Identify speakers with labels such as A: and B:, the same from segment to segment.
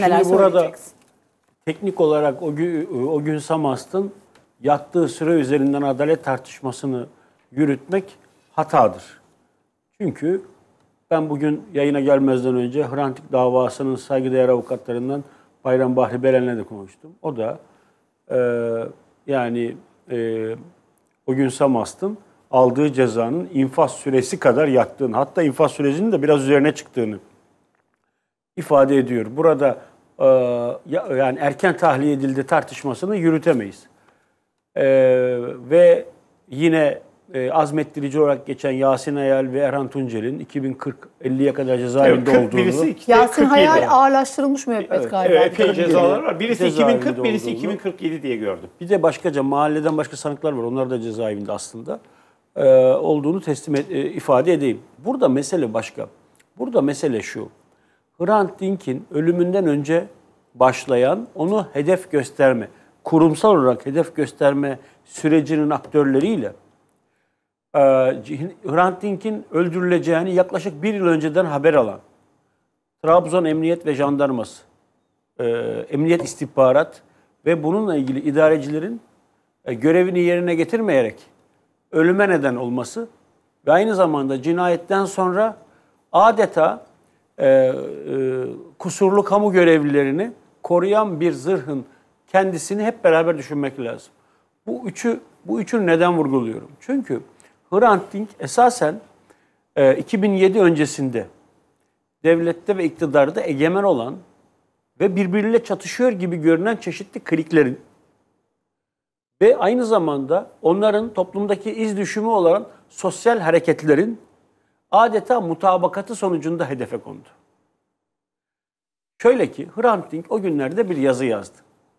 A: Neler Şimdi burada
B: teknik olarak o gün, o gün Samast'ın yattığı süre üzerinden adalet tartışmasını yürütmek hatadır. Çünkü ben bugün yayına gelmezden önce Hrantik davasının saygıdeğer avukatlarından Bayram Bahri Belen'le de konuştum. O da e, yani e, o gün Samast'ın aldığı cezanın infaz süresi kadar yattığını hatta infaz süresinin de biraz üzerine çıktığını ifade ediyor. Burada e, yani erken tahliye edildi tartışmasını yürütemeyiz. E, ve yine e, azmettirici olarak geçen Yasin Hayal ve Erhan Tuncel'in 2040-50'ye kadar cezaevinde evet, olduğunu... Birisi Yasin Hayal oldu.
C: ağırlaştırılmış müebbet
B: evet, galiba. Evet, epey cezalar var. Birisi 2040, birisi 2047 diye gördüm. Bir de başkaca mahalleden başka sanıklar var. Onlar da cezaevinde aslında. E, olduğunu teslim et, e, ifade edeyim. Burada mesele başka. Burada mesele şu. Hrant Dink'in ölümünden önce başlayan, onu hedef gösterme, kurumsal olarak hedef gösterme sürecinin aktörleriyle e, Hrant Dink'in öldürüleceğini yaklaşık bir yıl önceden haber alan Trabzon Emniyet ve Jandarması, e, Emniyet İstihbarat ve bununla ilgili idarecilerin e, görevini yerine getirmeyerek ölüme neden olması ve aynı zamanda cinayetten sonra adeta e, e, kusurlu kamu görevlilerini koruyan bir zırhın kendisini hep beraber düşünmek lazım. Bu üçü bu üçünü neden vurguluyorum? Çünkü Hrant Dink esasen e, 2007 öncesinde devlette ve iktidarda egemen olan ve birbiriyle çatışıyor gibi görünen çeşitli kliklerin ve aynı zamanda onların toplumdaki iz düşümü olan sosyal hareketlerin adeta mutabakatı sonucunda hedefe kondu. Şöyle ki Hrant Dink o günlerde bir yazı yazdı.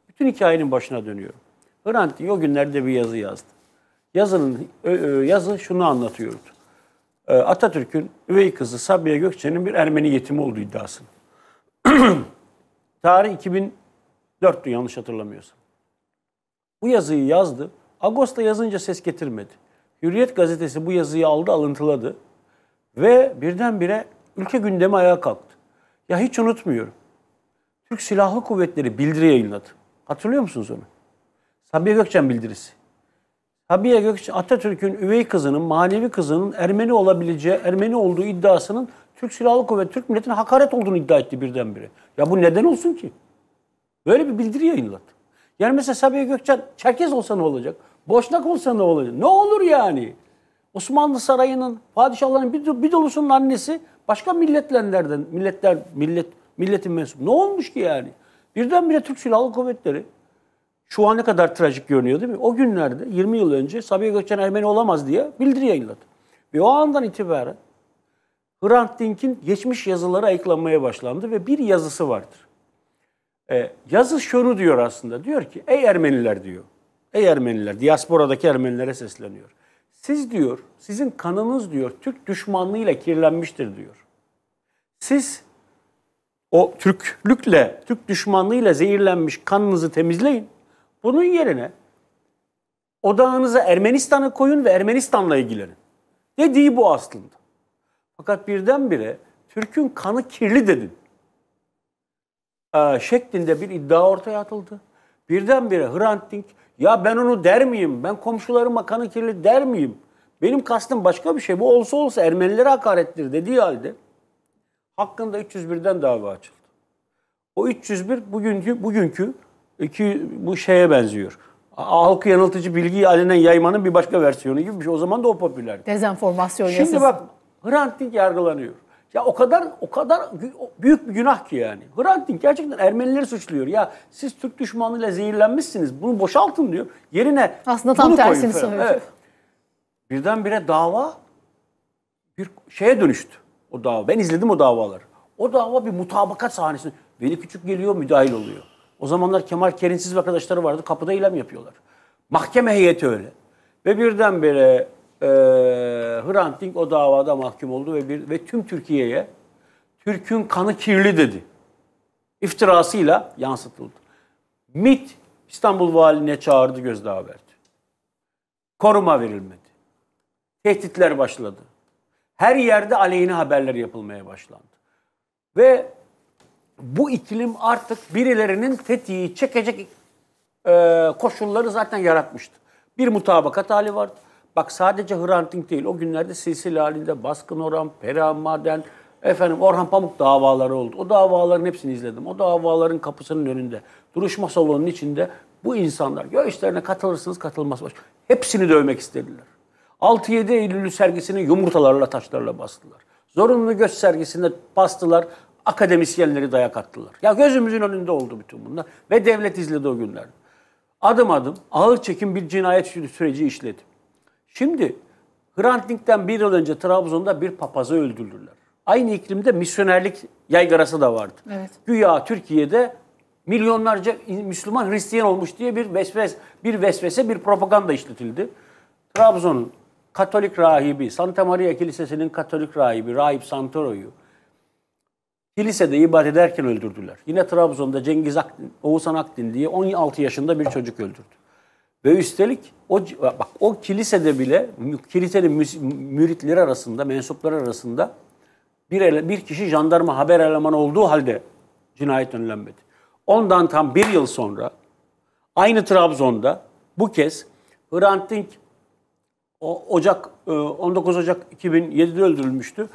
B: Bütün hikayenin başına dönüyorum. Hrant Dink o günlerde bir yazı yazdı. Yazının yazı şunu anlatıyordu. Ee, Atatürk'ün üvey kızı Sabiha Gökçen'in bir Ermeni yetimi olduğu iddiasını. Tarih 2004'tü yanlış hatırlamıyorsam. Bu yazıyı yazdı. Ağustos'ta yazınca ses getirmedi. Hürriyet gazetesi bu yazıyı aldı, alıntıladı. Ve birdenbire ülke gündemi ayağa kalktı. Ya hiç unutmuyorum. Türk Silahlı Kuvvetleri bildiri yayınladı. Hatırlıyor musunuz onu? Sabiha Gökçen bildirisi. Sabiha Gökçen Atatürk'ün üvey kızının, manevi kızının Ermeni olabileceği, Ermeni olduğu iddiasının Türk Silahlı Kuvvet, Türk milletine hakaret olduğunu iddia etti birdenbire. Ya bu neden olsun ki? Böyle bir bildiri yayınladı. Yani mesela Sabiha Gökçen Çerkez olsa ne olacak? Boşnak olsa ne olacak? Ne olur yani? Osmanlı Sarayı'nın, padişahların bir, bir dolusunun annesi başka milletlerden, milletler, millet, milletin mensubu. Ne olmuş ki yani? Birdenbire Türk Silahlı Kuvvetleri şu an ne kadar trajik görünüyor değil mi? O günlerde 20 yıl önce Sabiha Gökçen Ermeni olamaz diye bildiri yayınladı. Ve o andan itibaren Hrant Dink'in geçmiş yazıları ayıklanmaya başlandı ve bir yazısı vardır. E, yazı şunu diyor aslında. Diyor ki ey Ermeniler diyor. Ey Ermeniler, diasporadaki Ermenilere sesleniyor. Siz diyor, sizin kanınız diyor Türk düşmanlığıyla kirlenmiştir diyor. Siz o Türklükle, Türk düşmanlığıyla zehirlenmiş kanınızı temizleyin. Bunun yerine odağınıza Ermenistan'ı koyun ve Ermenistan'la ilgilenin. Dediği bu aslında. Fakat birdenbire Türk'ün kanı kirli dedin. Ee, şeklinde bir iddia ortaya atıldı. Birdenbire Hrant Dink ya ben onu der miyim? Ben komşularıma makanı kirli der miyim? Benim kastım başka bir şey. Bu olsa olsa Ermenilere hakarettir dediği halde hakkında 301'den dava açıldı. O 301 bugünkü bugünkü iki, bu şeye benziyor. Halkı yanıltıcı bilgiyi alenen yaymanın bir başka versiyonu gibi bir şey. O zaman da o popülerdi.
C: Dezenformasyon Şimdi yasası.
B: bak Hrant Dink yargılanıyor. Ya o kadar o kadar büyük bir günah ki yani. Hrant Dink gerçekten Ermenileri suçluyor. Ya siz Türk düşmanıyla zehirlenmişsiniz. Bunu boşaltın diyor. Yerine Aslında tam bunu tersini söylüyor. Evet. Birdenbire dava bir şeye dönüştü. O dava. Ben izledim o davaları. O dava bir mutabakat sahnesi. Veli Küçük geliyor müdahil oluyor. O zamanlar Kemal Kerinsiz ve arkadaşları vardı. Kapıda eylem yapıyorlar. Mahkeme heyeti öyle. Ve birdenbire e, Hrant Dink o davada mahkum oldu ve bir ve tüm Türkiye'ye Türk'ün kanı kirli dedi. İftirasıyla yansıtıldı. MIT İstanbul valine çağırdı gözdağı haberdi. Koruma verilmedi. Tehditler başladı. Her yerde aleyhine haberler yapılmaya başlandı. Ve bu iklim artık birilerinin tetiği çekecek e, koşulları zaten yaratmıştı. Bir mutabakat hali vardı. Bak sadece Hrant Dink değil. O günlerde silsile halinde Baskın Orhan, Perihan Maden, efendim Orhan Pamuk davaları oldu. O davaların hepsini izledim. O davaların kapısının önünde, duruşma salonunun içinde bu insanlar göğüslerine katılırsınız katılmazsınız. Hepsini dövmek istediler. 6-7 Eylül sergisini yumurtalarla taşlarla bastılar. Zorunlu göz sergisinde bastılar. Akademisyenleri dayak attılar. Ya gözümüzün önünde oldu bütün bunlar. Ve devlet izledi o günler. Adım adım ağır çekim bir cinayet süreci işledi. Şimdi Hrant Dink'ten bir yıl önce Trabzon'da bir papazı öldürdüler. Aynı iklimde misyonerlik yaygarası da vardı. Evet. Güya Türkiye'de milyonlarca Müslüman Hristiyan olmuş diye bir vesvese, bir vesvese, bir propaganda işletildi. Trabzon'un Katolik rahibi, Santa Maria Kilisesi'nin Katolik rahibi, Rahip Santoro'yu kilisede ibadet ederken öldürdüler. Yine Trabzon'da Cengiz Akdin, Oğuzhan Akdin diye 16 yaşında bir çocuk öldürdü. Ve üstelik o bak o kilisede bile kilisenin müritleri arasında, mensuplar arasında bir ele, bir kişi jandarma haber elemanı olduğu halde cinayet önlenmedi. Ondan tam bir yıl sonra aynı Trabzon'da bu kez Hrant Dink o, Ocak 19 e, Ocak 2007'de öldürülmüştü.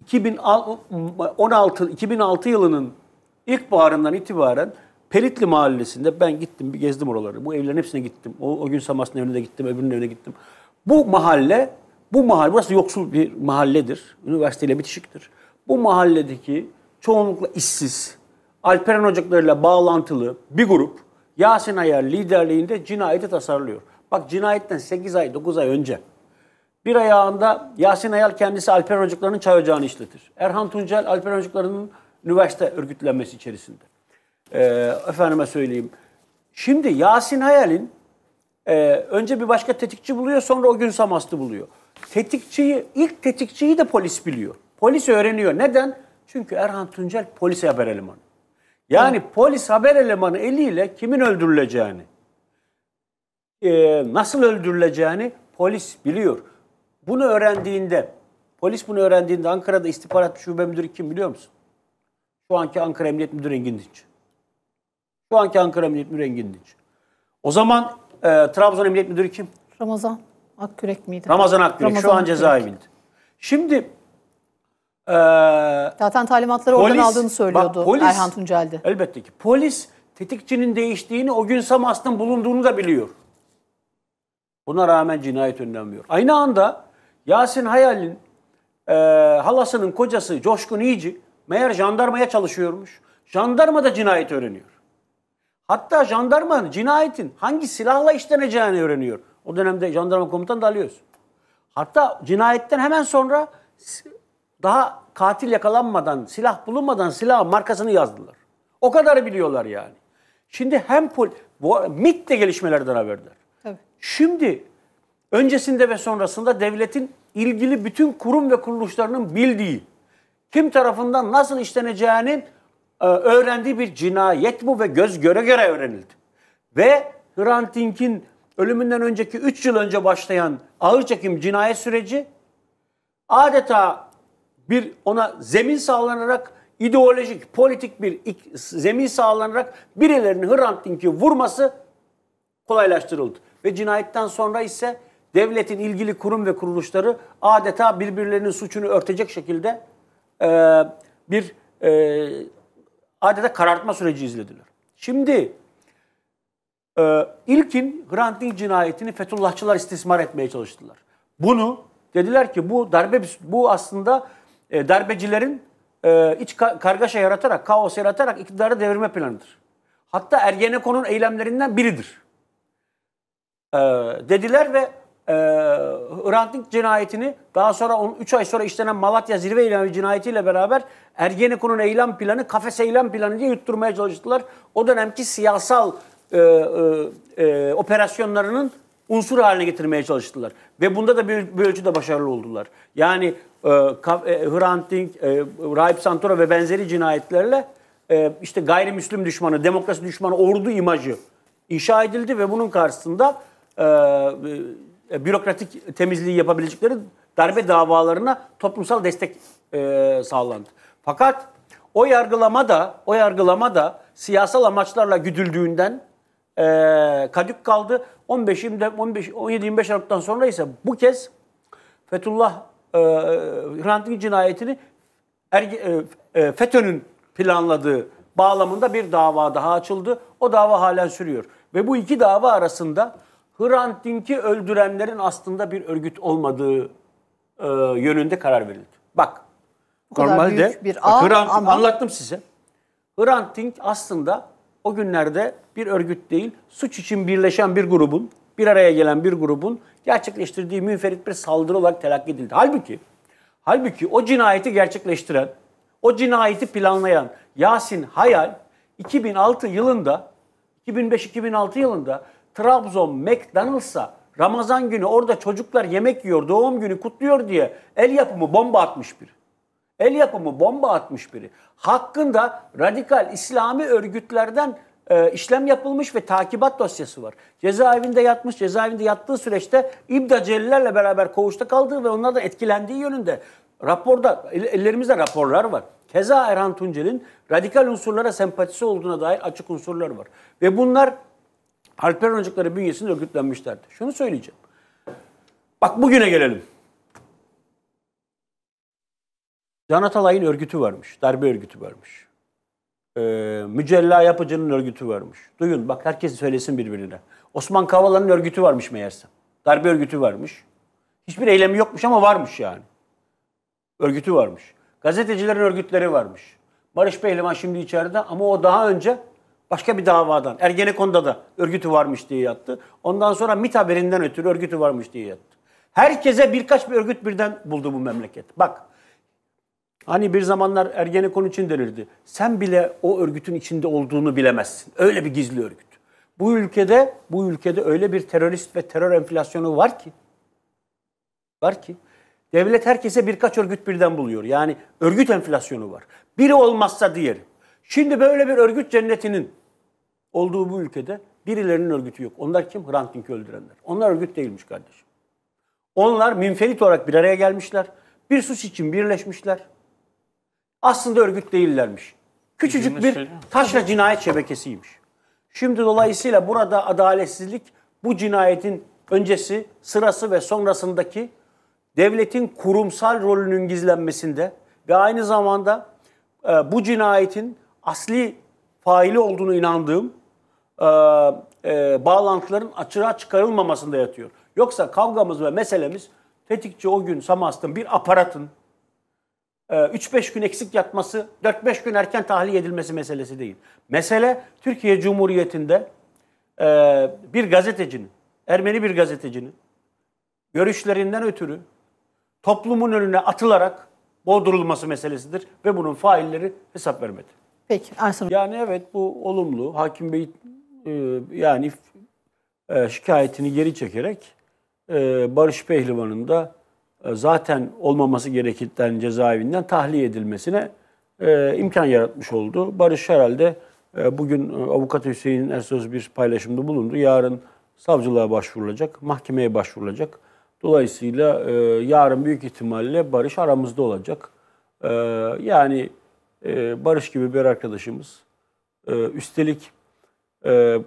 B: 2016 2006 yılının ilkbaharından itibaren Pelitli mahallesinde ben gittim bir gezdim oraları. Bu evlerin hepsine gittim. O, o gün Samas'ın evine de gittim, öbürünün evine gittim. Bu mahalle, bu mahalle, burası yoksul bir mahalledir. Üniversiteyle bitişiktir. Bu mahalledeki çoğunlukla işsiz, Alperen Ocakları'yla bağlantılı bir grup Yasin Ayar liderliğinde cinayeti tasarlıyor. Bak cinayetten 8 ay 9 ay önce bir ayağında Yasin Ayar kendisi Alperen Ocakları'nın çay ocağını işletir. Erhan Tuncel Alperen Ocakları'nın üniversite örgütlenmesi içerisinde. E, efendime söyleyeyim. Şimdi Yasin Hayal'in e, önce bir başka tetikçi buluyor sonra o gün Samast'ı buluyor. Tetikçiyi, ilk tetikçiyi de polis biliyor. Polis öğreniyor. Neden? Çünkü Erhan Tuncel polis haber elemanı. Yani Hı. polis haber elemanı eliyle kimin öldürüleceğini, e, nasıl öldürüleceğini polis biliyor. Bunu öğrendiğinde, polis bunu öğrendiğinde Ankara'da istihbarat şube müdürü kim biliyor musun? Şu anki Ankara Emniyet Müdürü Engin Dinç. Şu anki Ankara Emniyet Müdürü Engin Dinç. O zaman e, Trabzon Emniyet Müdürü kim?
C: Ramazan Akkürek miydi? Ramazan Akkürek Ramazan şu an cezaevinde.
B: Şimdi e,
C: zaten talimatları
B: polis, oradan aldığını söylüyordu bak, polis, Erhan Tuncel'de. Elbette ki. Polis tetikçinin değiştiğini, o gün Samas'ın bulunduğunu da biliyor. Buna rağmen cinayet önlenmiyor. Aynı anda Yasin Hayal'in e, halasının kocası Coşkun İyici meğer jandarmaya çalışıyormuş. Jandarma da cinayet öğreniyor. Hatta jandarmanın cinayetin hangi silahla işleneceğini öğreniyor. O dönemde jandarma komutanı Dalıyoruz. Hatta cinayetten hemen sonra daha katil yakalanmadan, silah bulunmadan silah markasını yazdılar. O kadar biliyorlar yani. Şimdi hem pol, bu, MIT de gelişmelerden haberdar. Tabii. Şimdi öncesinde ve sonrasında devletin ilgili bütün kurum ve kuruluşlarının bildiği, kim tarafından nasıl işleneceğinin ee, öğrendiği bir cinayet bu ve göz göre göre öğrenildi. Ve Hrant Dink'in ölümünden önceki 3 yıl önce başlayan ağır çekim cinayet süreci adeta bir ona zemin sağlanarak ideolojik, politik bir zemin sağlanarak birilerinin Hrant Dink'i vurması kolaylaştırıldı. Ve cinayetten sonra ise devletin ilgili kurum ve kuruluşları adeta birbirlerinin suçunu örtecek şekilde e, bir e, adeta karartma süreci izlediler. Şimdi e, ilkin Hrant Dink cinayetini Fethullahçılar istismar etmeye çalıştılar. Bunu dediler ki bu darbe bu aslında e, darbecilerin e, iç ka- kargaşa yaratarak, kaos yaratarak iktidarı devirme planıdır. Hatta Ergenekon'un eylemlerinden biridir. E, dediler ve e, Hrant Dink cinayetini daha sonra 3 ay sonra işlenen Malatya zirve eylemci cinayetiyle beraber Ergenekon'un eylem planı, kafes eylem planı diye yutturmaya çalıştılar. O dönemki siyasal e, e, e, operasyonlarının unsur haline getirmeye çalıştılar. Ve bunda da bir, bir ölçüde başarılı oldular. Yani e, e Hrant Dink, e, Rahip Santoro ve benzeri cinayetlerle e, işte gayrimüslim düşmanı, demokrasi düşmanı, ordu imajı inşa edildi ve bunun karşısında e, e, bürokratik temizliği yapabilecekleri darbe davalarına toplumsal destek e, sağlandı. Fakat o yargılama da o yargılama da siyasal amaçlarla güdüldüğünden e, kadük kaldı. 15 15 17 25 Aralık'tan sonra ise bu kez Fethullah e, Hrant Dink cinayetini Erge, e, e, FETÖ'nün planladığı bağlamında bir dava daha açıldı. O dava halen sürüyor. Ve bu iki dava arasında Hrant Dink'i öldürenlerin aslında bir örgüt olmadığı e, yönünde karar verildi. Bak bu normalde bir ağ, bak, Hrant, ama... anlattım size. Hrant Dink aslında o günlerde bir örgüt değil, suç için birleşen bir grubun, bir araya gelen bir grubun gerçekleştirdiği münferit bir saldırı olarak telakki edildi. Halbuki, halbuki o cinayeti gerçekleştiren, o cinayeti planlayan Yasin Hayal 2006 yılında, 2005-2006 yılında Trabzon McDonald's'a Ramazan günü orada çocuklar yemek yiyor, doğum günü kutluyor diye el yapımı bomba atmış biri. El yapımı bomba atmış biri. Hakkında radikal İslami örgütlerden e, işlem yapılmış ve takibat dosyası var. Cezaevinde yatmış, cezaevinde yattığı süreçte İbda Celillerle beraber koğuşta kaldığı ve onlardan etkilendiği yönünde raporda, ellerimizde raporlar var. Keza Erhan Tuncel'in radikal unsurlara sempatisi olduğuna dair açık unsurlar var. Ve bunlar Alper Oyuncukları bünyesinde örgütlenmişlerdi. Şunu söyleyeceğim. Bak bugüne gelelim. Can Atalay'ın örgütü varmış. Darbe örgütü varmış. Ee, Mücella Yapıcı'nın örgütü varmış. Duyun bak herkes söylesin birbirine. Osman Kavala'nın örgütü varmış meğerse. Darbe örgütü varmış. Hiçbir eylemi yokmuş ama varmış yani. Örgütü varmış. Gazetecilerin örgütleri varmış. Barış Pehlivan şimdi içeride ama o daha önce Başka bir davadan. Ergenekon'da da örgütü varmış diye yattı. Ondan sonra Mit haberinden ötürü örgütü varmış diye yattı. Herkese birkaç bir örgüt birden buldu bu memleket. Bak hani bir zamanlar Ergenekon için denirdi. Sen bile o örgütün içinde olduğunu bilemezsin. Öyle bir gizli örgüt. Bu ülkede bu ülkede öyle bir terörist ve terör enflasyonu var ki var ki devlet herkese birkaç örgüt birden buluyor. Yani örgüt enflasyonu var. Biri olmazsa diğeri. Şimdi böyle bir örgüt cennetinin olduğu bu ülkede birilerinin örgütü yok. Onlar kim? Hrant Dink'i öldürenler. Onlar örgüt değilmiş kardeşim. Onlar münferit olarak bir araya gelmişler. Bir suç için birleşmişler. Aslında örgüt değillermiş. Küçücük bir şey- taşra cinayet şebekesiymiş. Şimdi dolayısıyla burada adaletsizlik bu cinayetin öncesi, sırası ve sonrasındaki devletin kurumsal rolünün gizlenmesinde ve aynı zamanda e, bu cinayetin asli faili olduğunu inandığım e, e, bağlantıların açığa çıkarılmamasında yatıyor. Yoksa kavgamız ve meselemiz tetikçi o gün Samast'ın bir aparatın e, 3-5 gün eksik yatması, 4-5 gün erken tahliye edilmesi meselesi değil. Mesele Türkiye Cumhuriyeti'nde e, bir gazetecinin, Ermeni bir gazetecinin görüşlerinden ötürü toplumun önüne atılarak boğdurulması meselesidir ve bunun failleri hesap vermedi. Peki Ersan. Yani evet bu olumlu. Hakim Bey e, yani e, şikayetini geri çekerek e, Barış Pehlivan'ın da zaten olmaması gerekirden cezaevinden tahliye edilmesine imkan yaratmış oldu. Barış herhalde bugün avukat Hüseyin Ersöz bir paylaşımda bulundu. Yarın savcılığa başvurulacak, mahkemeye başvurulacak. Dolayısıyla e, yarın büyük ihtimalle Barış aramızda olacak. E, yani e, Barış gibi bir arkadaşımız. E, üstelik e,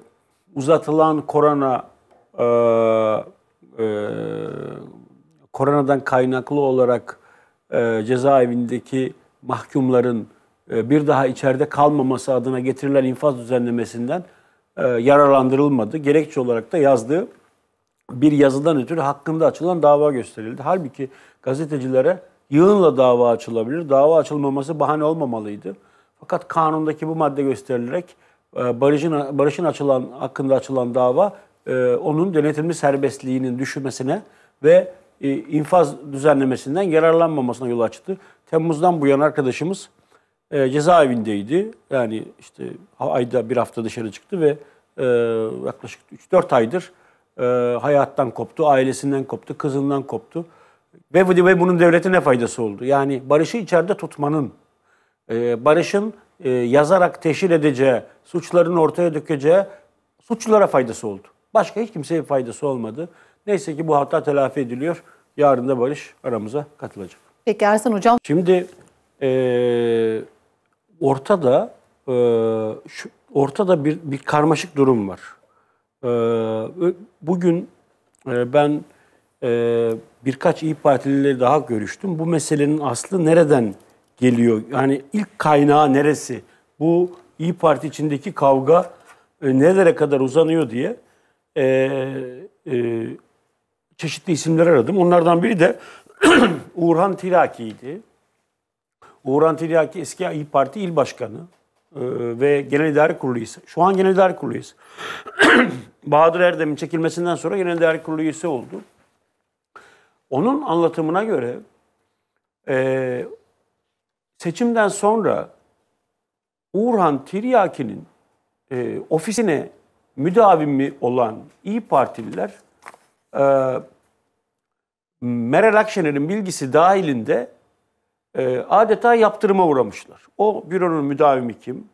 B: uzatılan korona e, e, koronadan kaynaklı olarak e, cezaevindeki mahkumların e, bir daha içeride kalmaması adına getirilen infaz düzenlemesinden e, yararlandırılmadı. Gerekçe olarak da yazdığı bir yazıdan ötürü hakkında açılan dava gösterildi. Halbuki gazetecilere yığınla dava açılabilir. Dava açılmaması bahane olmamalıydı. Fakat kanundaki bu madde gösterilerek ee, barışın barışın açılan hakkında açılan dava e, onun denetimli serbestliğinin düşürmesine ve e, infaz düzenlemesinden yararlanmamasına yol açtı. Temmuz'dan bu yana arkadaşımız e, cezaevindeydi. Yani işte ayda bir hafta dışarı çıktı ve yaklaşık 3-4 aydır hayattan koptu, ailesinden koptu, kızından koptu. Ve, ve bunun devlete ne faydası oldu? Yani barışı içeride tutmanın, barışın e, yazarak teşhir edeceği, suçların ortaya dökeceği suçlulara faydası oldu. Başka hiç kimseye faydası olmadı. Neyse ki bu hata telafi ediliyor. Yarın da Barış aramıza katılacak.
C: Peki Ersan Hocam.
B: Şimdi e, ortada e, şu, ortada bir, bir karmaşık durum var. E, bugün e, ben e, birkaç İYİ Partilileri daha görüştüm. Bu meselenin aslı nereden geliyor. Yani ilk kaynağı neresi? Bu İyi Parti içindeki kavga e, nelere kadar uzanıyor diye e, e, çeşitli isimler aradım. Onlardan biri de Uğurhan Tiraki'ydi. Uğurhan Tiryaki eski İyi Parti il başkanı e, ve genel idare kurulu Şu an genel idare kurulu Bahadır Erdem'in çekilmesinden sonra genel idare kurulu üyesi oldu. Onun anlatımına göre e, seçimden sonra Uğurhan Tiryaki'nin e, ofisine müdavimi olan İyi Partililer e, Meral Akşener'in bilgisi dahilinde e, adeta yaptırıma uğramışlar. O büronun müdavimi kim?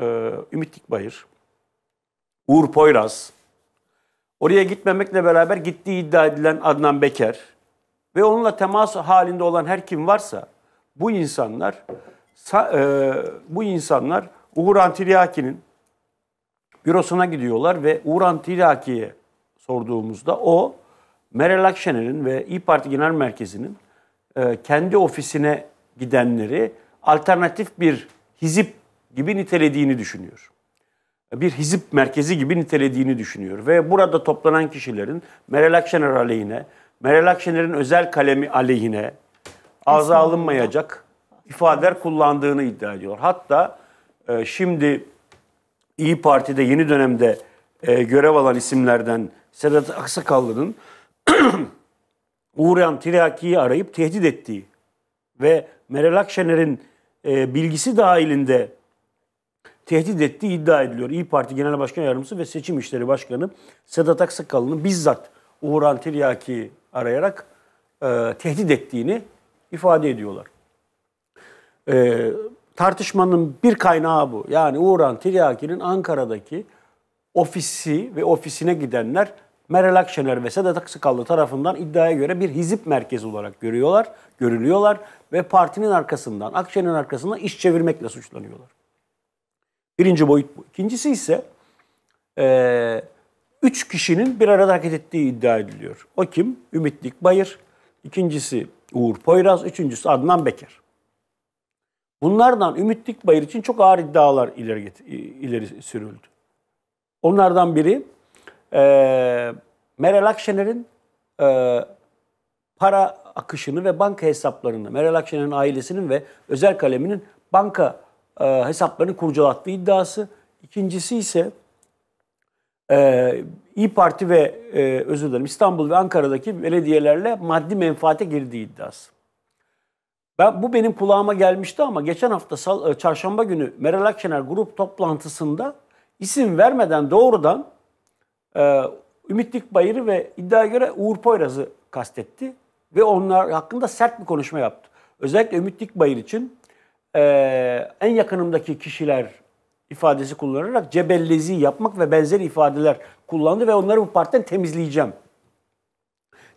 B: E, Ümit Dikbayır, Uğur Poyraz, oraya gitmemekle beraber gittiği iddia edilen Adnan Beker ve onunla temas halinde olan her kim varsa bu insanlar e, bu insanlar Uğur Antiliaki'nin bürosuna gidiyorlar ve Uğur Antiliaki'ye sorduğumuzda o Meral Akşener'in ve İyi Parti Genel Merkezi'nin e, kendi ofisine gidenleri alternatif bir hizip gibi nitelediğini düşünüyor. Bir hizip merkezi gibi nitelediğini düşünüyor. Ve burada toplanan kişilerin Meral Akşener aleyhine, Meral Akşener'in özel kalemi aleyhine ağza alınmayacak ifadeler kullandığını iddia ediyor. Hatta e, şimdi İyi Parti'de yeni dönemde e, görev alan isimlerden Sedat Aksakallı'nın Uğuryan Tiraki'yi arayıp tehdit ettiği ve Meral Akşener'in e, bilgisi dahilinde tehdit ettiği iddia ediliyor. İyi Parti Genel Başkan Yardımcısı ve Seçim İşleri Başkanı Sedat Aksakallı'nın bizzat Uğur Tiryaki'yi arayarak e, tehdit ettiğini ifade ediyorlar. Ee, tartışmanın bir kaynağı bu. Yani Uğran Tiryaki'nin Ankara'daki ofisi ve ofisine gidenler Meral Akşener ve Sedat Aksakallı tarafından iddiaya göre bir hizip merkezi olarak görüyorlar, görülüyorlar ve partinin arkasından, Akşener'in arkasından iş çevirmekle suçlanıyorlar. Birinci boyut bu. İkincisi ise e, üç kişinin bir arada hareket ettiği iddia ediliyor. O kim? Ümitlik Bayır. İkincisi Uğur Poyraz, üçüncüsü Adnan Beker. Bunlardan Ümit Dikbayır için çok ağır iddialar ileri, ileri sürüldü. Onlardan biri e, Meral Akşener'in e, para akışını ve banka hesaplarını, Meral Akşener'in ailesinin ve özel kaleminin banka e, hesaplarını kurcalattığı iddiası. İkincisi ise e, İyi Parti ve e, özür dilerim İstanbul ve Ankara'daki belediyelerle maddi menfaate girdiği iddiası. Ben, bu benim kulağıma gelmişti ama geçen hafta sal, e, çarşamba günü Meral Akşener grup toplantısında isim vermeden doğrudan e, Ümit Dikbayır'ı ve iddiaya göre Uğur Poyraz'ı kastetti. Ve onlar hakkında sert bir konuşma yaptı. Özellikle Ümitlik Bayır için e, en yakınımdaki kişiler ifadesi kullanarak cebellezi yapmak ve benzeri ifadeler kullandı ve onları bu partiden temizleyeceğim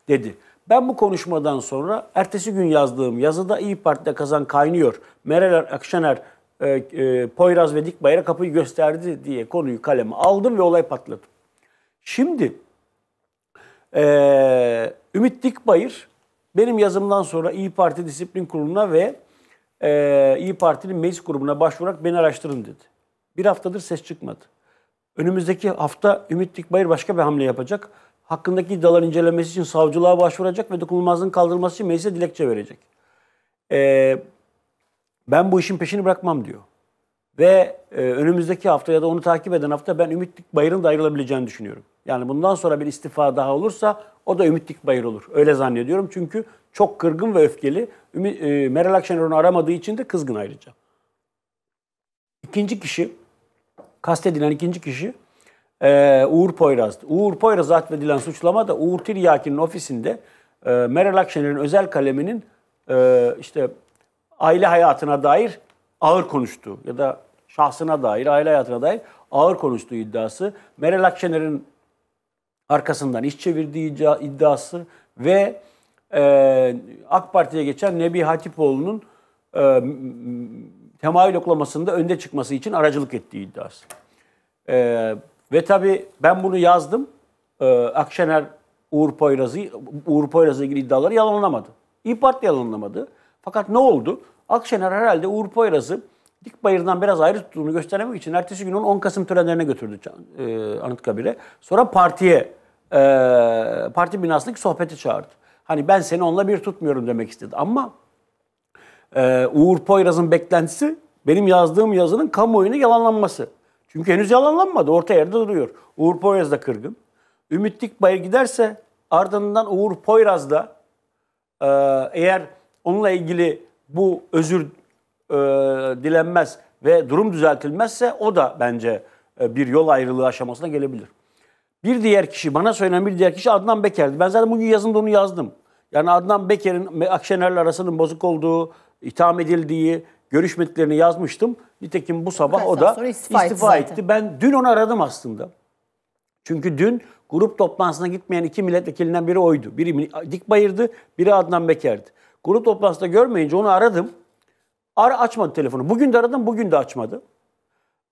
B: dedi. Ben bu konuşmadan sonra ertesi gün yazdığım yazıda İyi Parti'de kazan kaynıyor. Meral er, Akşener e, e, Poyraz ve Dikbayır'a kapıyı gösterdi diye konuyu kaleme aldım ve olay patladı. Şimdi e, Ümit Dikbayır benim yazımdan sonra İyi Parti Disiplin Kurulu'na ve e, İyi Parti'nin meclis grubuna başvurarak beni araştırın dedi. Bir haftadır ses çıkmadı. Önümüzdeki hafta Ümit Dikbayır başka bir hamle yapacak. Hakkındaki iddiaların incelenmesi için savcılığa başvuracak ve dokunulmazlığın kaldırılması için meclise dilekçe verecek. Ee, ben bu işin peşini bırakmam diyor. Ve e, önümüzdeki hafta ya da onu takip eden hafta ben Ümit Dikbayır'ın da ayrılabileceğini düşünüyorum. Yani bundan sonra bir istifa daha olursa o da Ümit Dikbayır olur. Öyle zannediyorum çünkü çok kırgın ve öfkeli. Ümit, e, Meral Akşener onu aramadığı için de kızgın ayrıca. İkinci kişi kastedilen ikinci kişi e, Uğur Poyraz'dı. Uğur Poyraz'a atfedilen suçlama da Uğur Tiryaki'nin ofisinde e, Meral Akşener'in özel kaleminin e, işte aile hayatına dair ağır konuştuğu ya da şahsına dair, aile hayatına dair ağır konuştuğu iddiası, Meral Akşener'in arkasından iş çevirdiği iddiası ve e, AK Parti'ye geçen Nebi Hatipoğlu'nun e, temayül yoklamasında önde çıkması için aracılık ettiği iddiası. Ee, ve tabii ben bunu yazdım. Ee, Akşener Uğur Poyraz'ı Uğur Poyraz'la ilgili iddiaları yalanlamadı. İyi Parti yalanlamadı. Fakat ne oldu? Akşener herhalde Uğur Poyraz'ı Dikbayır'dan biraz ayrı tuttuğunu göstermek için ertesi gün onu 10 Kasım törenlerine götürdü e, Anıtkabir'e. Sonra partiye, e, parti binasındaki sohbeti çağırdı. Hani ben seni onunla bir tutmuyorum demek istedi. Ama e, Uğur Poyraz'ın beklentisi benim yazdığım yazının kamuoyuna yalanlanması. Çünkü henüz yalanlanmadı. Orta yerde duruyor. Uğur Poyraz da kırgın. Ümit Dikbay'a giderse ardından Uğur Poyraz da e, eğer onunla ilgili bu özür e, dilenmez ve durum düzeltilmezse o da bence e, bir yol ayrılığı aşamasına gelebilir. Bir diğer kişi, bana söylenen bir diğer kişi Adnan Beker'di. Ben zaten bugün yazımda onu yazdım. Yani Adnan Beker'in Akşener'le arasının bozuk olduğu itham edildiği görüşmediklerini yazmıştım. Nitekim bu sabah o da istifa, istifa etti. Ben dün onu aradım aslında. Çünkü dün grup toplantısına gitmeyen iki milletvekilinden biri oydu. Biri Dikbayır'dı, biri Adnan Beker'di. Grup toplantısında görmeyince onu aradım. Ara açmadı telefonu. Bugün de aradım, bugün de açmadı.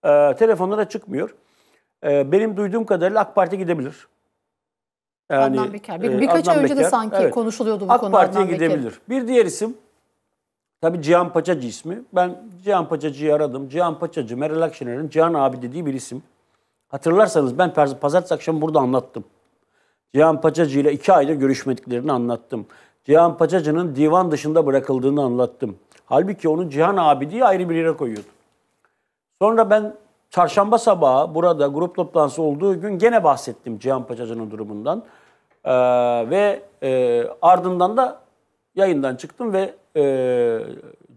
B: Ee, telefonlara çıkmıyor. Ee, benim duyduğum kadarıyla AK Parti gidebilir. Yani, Adnan Beker. Bir, e, birkaç Adnan ay önce Beker. de sanki evet.
C: konuşuluyordu bu AK konu Parti'ye gidebilir.
B: Bir diğer isim Tabii Cihan Paçacı ismi. Ben Cihan Paçacı'yı aradım. Cihan Paçacı, Meral Akşener'in Cihan abi dediği bir isim. Hatırlarsanız ben pazartesi akşam burada anlattım. Cihan Paçacı ile iki aydır görüşmediklerini anlattım. Cihan Paçacı'nın divan dışında bırakıldığını anlattım. Halbuki onu Cihan abi diye ayrı bir yere koyuyordu. Sonra ben çarşamba sabahı burada grup toplantısı olduğu gün gene bahsettim Cihan Paçacı'nın durumundan. Ee, ve e, ardından da yayından çıktım ve e,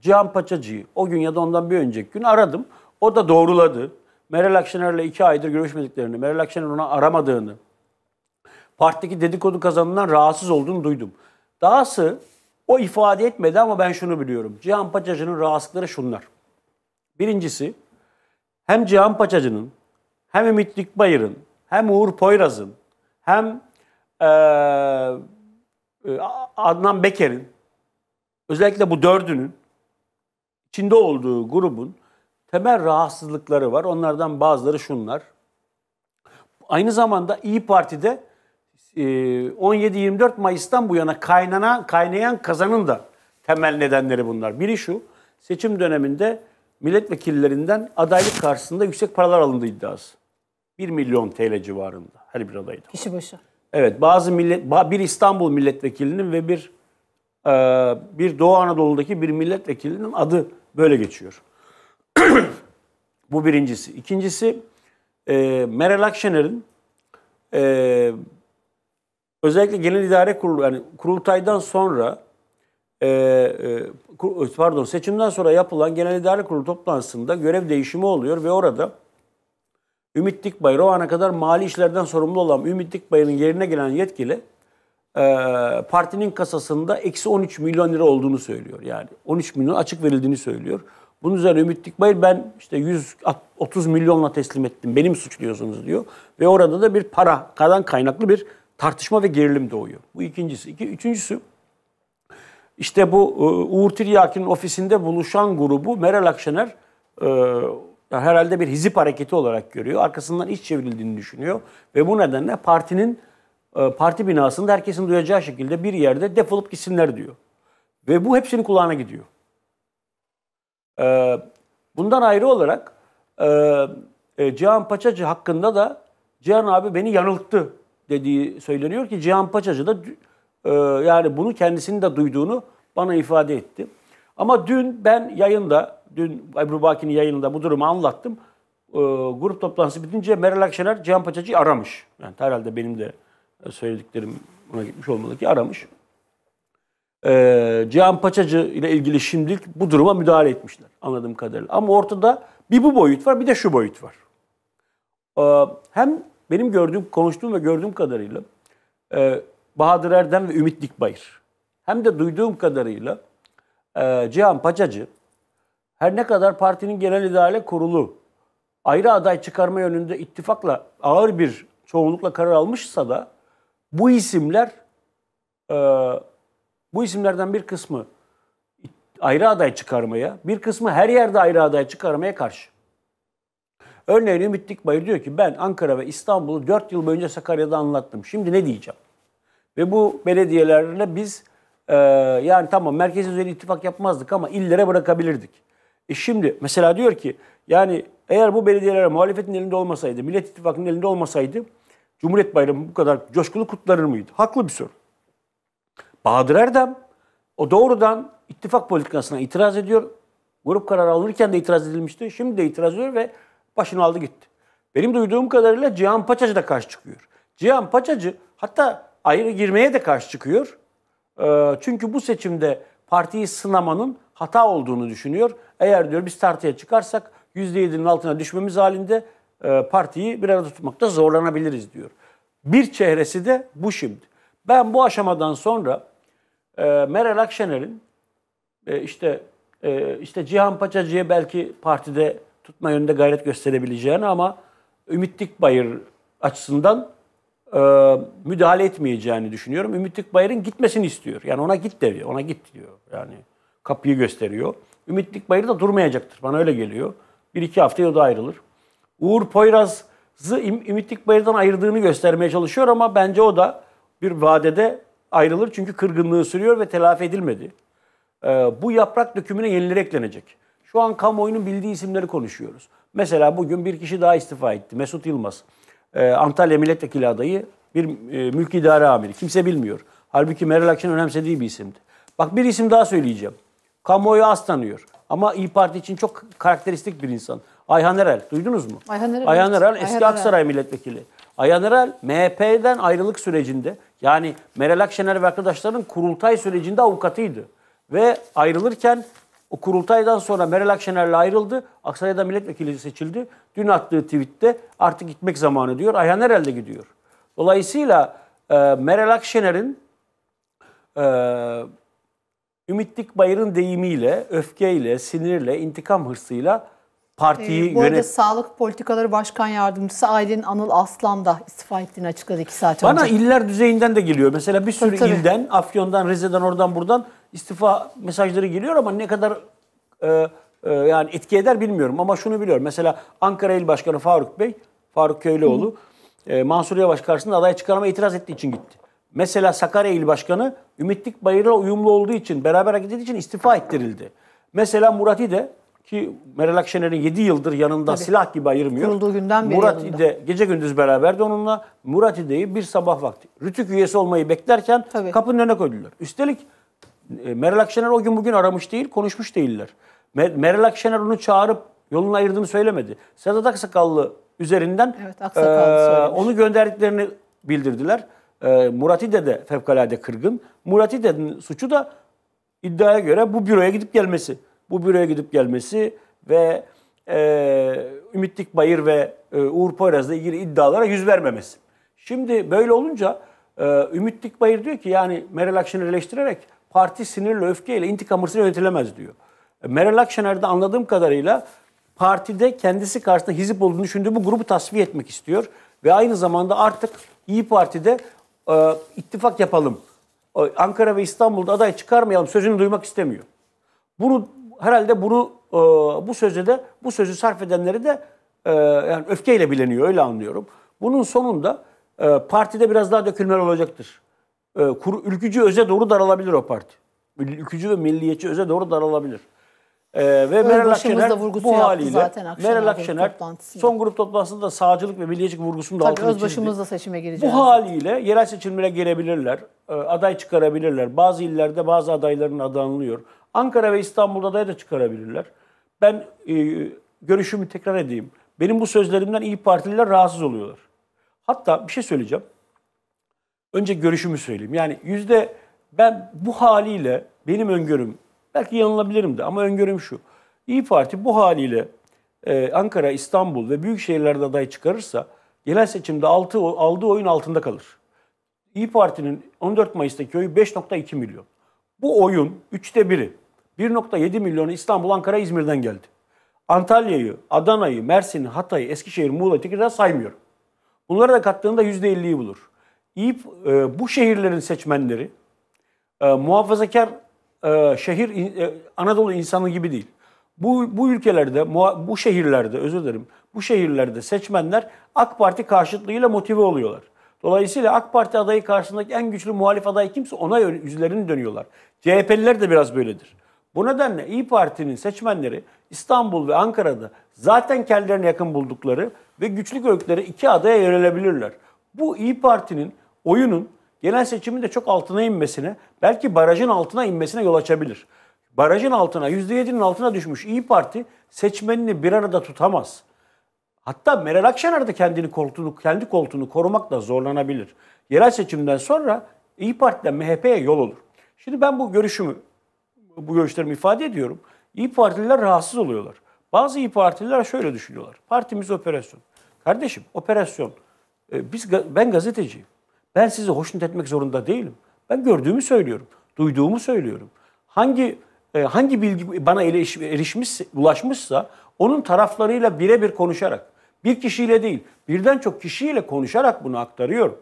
B: Cihan Paçacı'yı o gün ya da ondan bir önceki gün aradım. O da doğruladı. Meral Akşener'le iki aydır görüşmediklerini, Meral Akşener ona aramadığını, partideki dedikodu kazanından rahatsız olduğunu duydum. Dahası o ifade etmedi ama ben şunu biliyorum. Cihan Paçacı'nın rahatsızlıkları şunlar. Birincisi hem Cihan Paçacı'nın hem Ümit Dikbayır'ın hem Uğur Poyraz'ın hem ee, Adnan Beker'in özellikle bu dördünün içinde olduğu grubun temel rahatsızlıkları var. Onlardan bazıları şunlar. Aynı zamanda İyi Parti'de 17-24 e, Mayıs'tan bu yana kaynanan, kaynayan kazanın da temel nedenleri bunlar. Biri şu, seçim döneminde milletvekillerinden adaylık karşısında yüksek paralar alındı iddiası. 1 milyon TL civarında her bir adayda. Kişi başı. Evet bazı millet, bir İstanbul milletvekilinin ve bir ee, bir Doğu Anadolu'daki bir milletvekilinin adı böyle geçiyor. Bu birincisi. İkincisi e, Meral Akşener'in e, özellikle Genel İdare Kurulu yani kurultaydan sonra e, pardon seçimden sonra yapılan Genel İdare Kurulu toplantısında görev değişimi oluyor ve orada Ümit Dikbayır o ana kadar mali işlerden sorumlu olan Ümit Dikbayır'ın yerine gelen yetkili ee, partinin kasasında eksi 13 milyon lira olduğunu söylüyor. Yani 13 milyon açık verildiğini söylüyor. Bunun üzerine Ümit Dikbayır ben işte 130 milyonla teslim ettim. Benim suçluyorsunuz diyor. Ve orada da bir para, paradan kaynaklı bir tartışma ve gerilim doğuyor. Bu ikincisi. İki, üçüncüsü işte bu e, Uğur Tiryaki'nin ofisinde buluşan grubu Meral Akşener e, herhalde bir hizip hareketi olarak görüyor. Arkasından iç çevrildiğini düşünüyor. Ve bu nedenle partinin e, parti binasında herkesin duyacağı şekilde bir yerde defolup gitsinler diyor. Ve bu hepsinin kulağına gidiyor. E, bundan ayrı olarak e, Cihan Paçacı hakkında da Cihan abi beni yanılttı dediği söyleniyor ki Cihan Paçacı da yani bunu kendisinin de duyduğunu bana ifade etti. Ama dün ben yayında, dün Ebru Baki'nin yayında bu durumu anlattım. Grup toplantısı bitince Meral Akşener Cihan Paçacı'yı aramış. Yani herhalde benim de söylediklerim ona gitmiş olmalı ki aramış. Ee, Cihan Paçacı ile ilgili şimdilik bu duruma müdahale etmişler anladığım kadarıyla. Ama ortada bir bu boyut var bir de şu boyut var. Ee, hem benim gördüğüm, konuştuğum ve gördüğüm kadarıyla e, Bahadır Erdem ve Ümit Dikbayır. Hem de duyduğum kadarıyla e, Cihan Paçacı her ne kadar partinin genel idare kurulu ayrı aday çıkarma yönünde ittifakla ağır bir çoğunlukla karar almışsa da bu isimler e, bu isimlerden bir kısmı ayrı aday çıkarmaya, bir kısmı her yerde ayrı aday çıkarmaya karşı. Örneğin Ümit Dikbayır diyor ki ben Ankara ve İstanbul'u 4 yıl boyunca Sakarya'da anlattım. Şimdi ne diyeceğim? Ve bu belediyelerle biz e, yani tamam merkez üzeri ittifak yapmazdık ama illere bırakabilirdik. E şimdi mesela diyor ki yani eğer bu belediyelere muhalefetin elinde olmasaydı, Millet İttifakı'nın elinde olmasaydı Cumhuriyet Bayramı bu kadar coşkulu kutlanır mıydı? Haklı bir soru. Bahadır Erdem o doğrudan ittifak politikasına itiraz ediyor. Grup kararı alırken de itiraz edilmişti. Şimdi de itiraz ediyor ve başını aldı gitti. Benim duyduğum kadarıyla Cihan Paçacı da karşı çıkıyor. Cihan Paçacı hatta ayrı girmeye de karşı çıkıyor. Ee, çünkü bu seçimde partiyi sınamanın hata olduğunu düşünüyor. Eğer diyor biz tartıya çıkarsak %7'nin altına düşmemiz halinde e, partiyi bir arada tutmakta zorlanabiliriz diyor. Bir çehresi de bu şimdi. Ben bu aşamadan sonra e, Meral Akşener'in e, işte işte Cihan Paçacı'ya belki partide tutma yönünde gayret gösterebileceğini ama Ümit Dikbayır açısından e, müdahale etmeyeceğini düşünüyorum. Ümit Dikbayır'ın gitmesini istiyor. Yani ona git diyor. Ona git diyor. Yani kapıyı gösteriyor. Ümit Dikbayır da durmayacaktır. Bana öyle geliyor. Bir iki hafta yolda ayrılır. Uğur Poyraz'ı Ümit Dikbayır'dan ayırdığını göstermeye çalışıyor ama bence o da bir vadede ayrılır. Çünkü kırgınlığı sürüyor ve telafi edilmedi. Ee, bu yaprak dökümüne yenileri eklenecek. Şu an kamuoyunun bildiği isimleri konuşuyoruz. Mesela bugün bir kişi daha istifa etti. Mesut Yılmaz. Ee, Antalya Milletvekili adayı bir e, mülk idare amiri. Kimse bilmiyor. Halbuki Meral Akşener'in önemsediği bir isimdi. Bak bir isim daha söyleyeceğim. Kamuoyu az tanıyor. Ama İyi Parti için çok karakteristik bir insan. Ayhan Erel duydunuz mu?
C: Ayhan Erel, Ayhan Erel eski Ayhan Aksaray
B: milletvekili. Ayhan Erel MHP'den ayrılık sürecinde yani Meral Akşener ve arkadaşlarının kurultay sürecinde avukatıydı. Ve ayrılırken o kurultaydan sonra Meral Akşener'le ayrıldı. Aksaray'da milletvekili seçildi. Dün attığı tweette artık gitmek zamanı diyor. Ayhan Erel de gidiyor. Dolayısıyla e, Meral Akşener'in e, Ümit Dikbayır'ın deyimiyle, öfkeyle, sinirle, intikam hırsıyla partiyi ee, bu arada
C: Sağlık Politikaları Başkan Yardımcısı Aylin Anıl Aslan da istifa ettiğini açıkladı iki saat Bana önce. Bana
B: iller düzeyinden de geliyor. Mesela bir sürü tabii, tabii. ilden, Afyon'dan, Rize'den, oradan buradan istifa mesajları geliyor ama ne kadar e, e, yani etki eder bilmiyorum. Ama şunu biliyorum. Mesela Ankara İl Başkanı Faruk Bey, Faruk Köylüoğlu Hı -hı. e, Mansur Yavaş karşısında aday çıkarma itiraz ettiği için gitti. Mesela Sakarya İl Başkanı Ümitlik Bayır'la uyumlu olduğu için, beraber hareket ettiği için istifa ettirildi. Mesela Murat İde ki Meral Akşener'in 7 yıldır yanında Tabii. silah gibi ayırmıyor. Kurulduğu günden beri Murat yanında. İde, gece gündüz beraberdi onunla. Murat İde'yi bir sabah vakti Rütük üyesi olmayı beklerken Tabii. kapının önüne koydular. Üstelik e, Meral Akşener o gün bugün aramış değil, konuşmuş değiller. Meral Akşener onu çağırıp yolunu ayırdığını söylemedi. Sedat Aksakallı üzerinden evet, e, onu gönderdiklerini bildirdiler. E, Murat İde de fevkalade kırgın. Murat İde'nin suçu da iddiaya göre bu büroya gidip gelmesi bu büroya gidip gelmesi ve e, Ümit Dikbayır ve e, Uğur Poyraz'la ilgili iddialara yüz vermemesi. Şimdi böyle olunca e, Ümit Dikbayır diyor ki yani Meral Akşener'i eleştirerek parti sinirle, öfkeyle, intikam hırsıyla yönetilemez diyor. E, Meral Akşener'de anladığım kadarıyla partide kendisi karşısında hizip olduğunu düşündüğü bu grubu tasfiye etmek istiyor. Ve aynı zamanda artık İyi Parti'de e, ittifak yapalım. E, Ankara ve İstanbul'da aday çıkarmayalım sözünü duymak istemiyor. Bunu herhalde bunu e, bu sözde de bu sözü sarf edenleri de e, yani öfkeyle bileniyor öyle anlıyorum. Bunun sonunda e, partide biraz daha dökülmeler olacaktır. E, kur, ülkücü öze doğru daralabilir o parti. Ülkücü ve milliyetçi öze doğru daralabilir. E, ve Öyle Meral Akşener bu haliyle zaten Meral Akşener son grup toplantısında sağcılık ve milliyetçilik vurgusunu da altını çizdi. seçime gireceğiz. Bu haliyle yerel seçimlere girebilirler, E, aday çıkarabilirler. Bazı illerde bazı adayların adanılıyor. Ankara ve İstanbul'da da da çıkarabilirler. Ben e, görüşümü tekrar edeyim. Benim bu sözlerimden iyi Partililer rahatsız oluyorlar. Hatta bir şey söyleyeceğim. Önce görüşümü söyleyeyim. Yani yüzde ben bu haliyle benim öngörüm belki yanılabilirim de ama öngörüm şu. İyi Parti bu haliyle e, Ankara, İstanbul ve büyük şehirlerde aday çıkarırsa genel seçimde altı, aldığı oyun altında kalır. İyi Parti'nin 14 Mayıs'taki oyu 5.2 milyon. Bu oyun üçte biri 1.7 milyonu İstanbul, Ankara, İzmir'den geldi. Antalya'yı, Adana'yı, Mersin'i, Hatay'ı, Eskişehir, Muğla, Tekirdağ saymıyorum. Bunlara da kattığında %50'yi bulur. İyi, e, bu şehirlerin seçmenleri e, muhafazakar e, şehir e, Anadolu insanı gibi değil. Bu, bu ülkelerde, bu şehirlerde, özür dilerim, bu şehirlerde seçmenler AK Parti karşıtlığıyla motive oluyorlar. Dolayısıyla AK Parti adayı karşısındaki en güçlü muhalif aday kimse ona yüzlerini dönüyorlar. CHP'liler de biraz böyledir. Bu nedenle İyi Parti'nin seçmenleri İstanbul ve Ankara'da zaten kendilerine yakın buldukları ve güçlü gördükleri iki adaya yönelebilirler. Bu İyi Parti'nin oyunun genel seçimin de çok altına inmesine, belki barajın altına inmesine yol açabilir. Barajın altına, %7'nin altına düşmüş İyi Parti seçmenini bir arada tutamaz. Hatta Meral Akşener de kendini koltuğunu, kendi koltuğunu korumakla zorlanabilir. Yerel seçimden sonra İyi Parti'den MHP'ye yol olur. Şimdi ben bu görüşümü bu görüşlerimi ifade ediyorum. İyi Partililer rahatsız oluyorlar. Bazı İyi Partililer şöyle düşünüyorlar. Partimiz operasyon. Kardeşim operasyon. E, biz ben gazeteciyim. Ben sizi hoşnut etmek zorunda değilim. Ben gördüğümü söylüyorum. Duyduğumu söylüyorum. Hangi e, hangi bilgi bana erişmiş ulaşmışsa onun taraflarıyla birebir konuşarak bir kişiyle değil birden çok kişiyle konuşarak bunu aktarıyorum.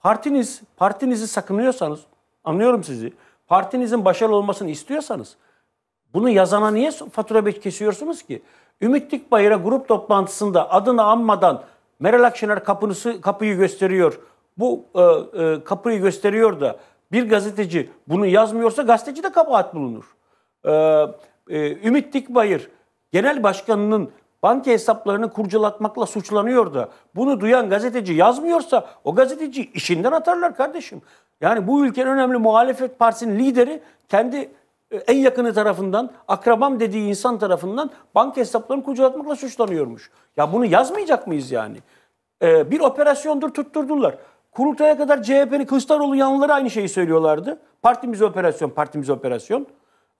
B: Partiniz partinizi sakınıyorsanız anlıyorum sizi. Partinizin başarılı olmasını istiyorsanız bunu yazana niye fatura kesiyorsunuz ki? Ümit Dikbayır'a grup toplantısında adını anmadan Meral Akşener kapısı, kapıyı gösteriyor. Bu e, e, kapıyı gösteriyor da bir gazeteci bunu yazmıyorsa gazeteci de kabahat bulunur. E, e, Ümit Dikbayır genel başkanının banka hesaplarını kurcalatmakla suçlanıyordu. Bunu duyan gazeteci yazmıyorsa o gazeteci işinden atarlar kardeşim. Yani bu ülkenin önemli muhalefet partisinin lideri kendi e, en yakını tarafından, akrabam dediği insan tarafından banka hesaplarını kurcalatmakla suçlanıyormuş. Ya bunu yazmayacak mıyız yani? Ee, bir operasyondur tutturdular. Kurultaya kadar CHP'nin Kılıçdaroğlu yanlıları aynı şeyi söylüyorlardı. Partimiz operasyon, partimiz operasyon.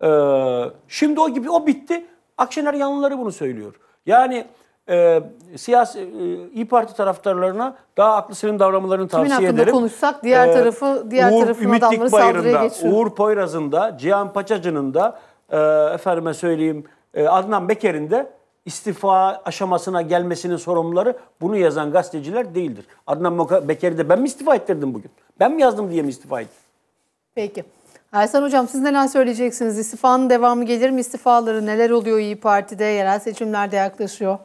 B: Ee, şimdi o gibi o bitti. Akşener yanlıları bunu söylüyor. Yani e, siyasi e, İyi Parti taraftarlarına daha aklı senin davranmalarını tavsiye ederim. Kimin hakkında konuşsak diğer e, tarafı diğer Uğur, tarafın Ümit adamları saldırıya geçiyor. Uğur Poyraz'ın da, Cihan Paçacı'nın da e, efendime söyleyeyim e, Adnan Beker'in de istifa aşamasına gelmesinin sorumluları bunu yazan gazeteciler değildir. Adnan Beker'i de ben mi istifa ettirdim bugün? Ben mi yazdım diye mi istifa ettim?
C: Peki. Ersan Hocam siz neler söyleyeceksiniz? İstifanın devamı gelir mi? İstifaları neler oluyor İyi Parti'de? Yerel seçimlerde yaklaşıyor.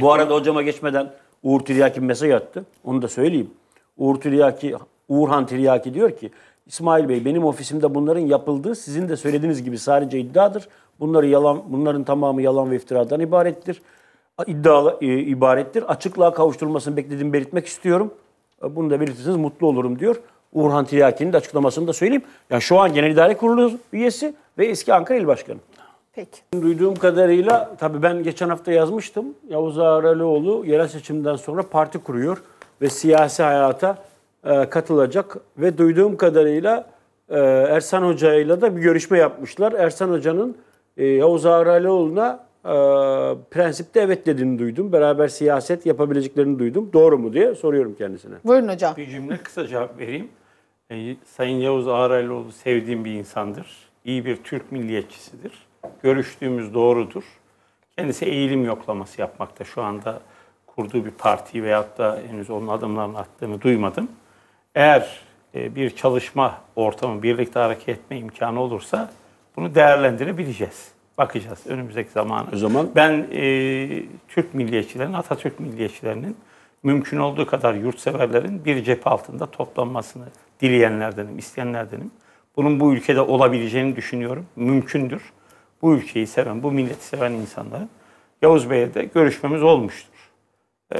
B: Bu arada hocama geçmeden Uğur Tiryaki mesaj attı. Onu da söyleyeyim. Uğur Tiryaki, Uğurhan Tiryaki diyor ki İsmail Bey benim ofisimde bunların yapıldığı sizin de söylediğiniz gibi sadece iddiadır. Bunları yalan, bunların tamamı yalan ve iftiradan ibarettir. İddialı e, ibarettir. Açıklığa kavuşturulmasını beklediğimi belirtmek istiyorum. E, bunu da belirtirseniz mutlu olurum diyor. Uğurhan Tiryaki'nin açıklamasını da söyleyeyim. Yani şu an Genel İdare Kurulu üyesi ve eski Ankara İl Başkanı. Peki. Duyduğum kadarıyla tabii ben geçen hafta yazmıştım. Yavuz Aralıoğlu yerel seçimden sonra parti kuruyor ve siyasi hayata e, katılacak ve duyduğum kadarıyla e, Ersan Hoca ile de bir görüşme yapmışlar. Ersan Hoca'nın e, Yavuz Aralıoğlu'na e, prensipte evet dediğini duydum. Beraber siyaset yapabileceklerini duydum. Doğru mu diye soruyorum kendisine.
A: Buyurun hocam. Bir cümle kısa cevap vereyim. Sayın Yavuz Ağraylıoğlu sevdiğim bir insandır. İyi bir Türk milliyetçisidir. Görüştüğümüz doğrudur. Kendisi eğilim yoklaması yapmakta. Şu anda kurduğu bir parti veyahut da henüz onun adımlarını attığını duymadım. Eğer e, bir çalışma ortamı, birlikte hareket etme imkanı olursa bunu değerlendirebileceğiz. Bakacağız önümüzdeki zamana. O zaman ben e, Türk milliyetçilerinin, Atatürk milliyetçilerinin mümkün olduğu kadar yurtseverlerin bir cephe altında toplanmasını dileyenlerdenim, isteyenlerdenim. Bunun bu ülkede olabileceğini düşünüyorum. Mümkündür. Bu ülkeyi seven, bu milleti seven insanların Yavuz Bey'le de görüşmemiz olmuştur. Ee,